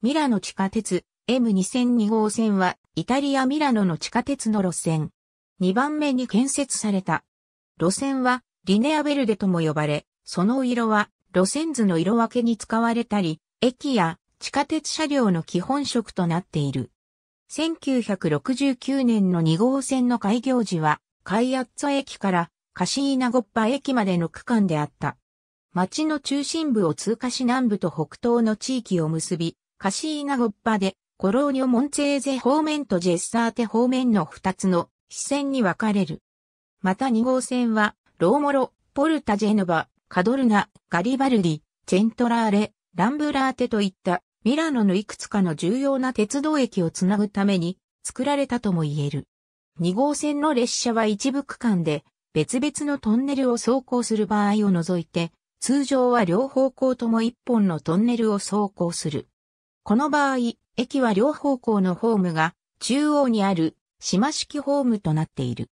ミラノ地下鉄 M2002 号線はイタリア・ミラノの地下鉄の路線。2番目に建設された。路線はリネアベルデとも呼ばれ、その色は路線図の色分けに使われたり、駅や地下鉄車両の基本色となっている。1969年の2号線の開業時は、カイアッツァ駅からカシーナゴッパ駅までの区間であった。町の中心部を通過し南部と北東の地域を結び、カシーナゴッパで、コローニョ・モンチェーゼ方面とジェッサーテ方面の2つの支線に分かれる。また2号線は、ローモロ、ポルタ・ジェノバ、カドルナ、ガリバルディ、チェントラーレ、ランブラーテといったミラノのいくつかの重要な鉄道駅をつなぐために作られたとも言える。2号線の列車は一部区間で別々のトンネルを走行する場合を除いて、通常は両方向とも一本のトンネルを走行する。この場合、駅は両方向のホームが中央にある島式ホームとなっている。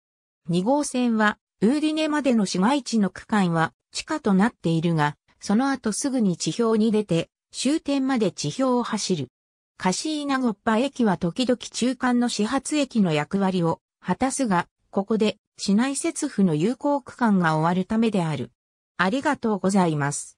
2号線はウーディネまでの市街地の区間は地下となっているが、その後すぐに地表に出て終点まで地表を走る。カシーナゴッパ駅は時々中間の始発駅の役割を果たすが、ここで市内設府の有効区間が終わるためである。ありがとうございます。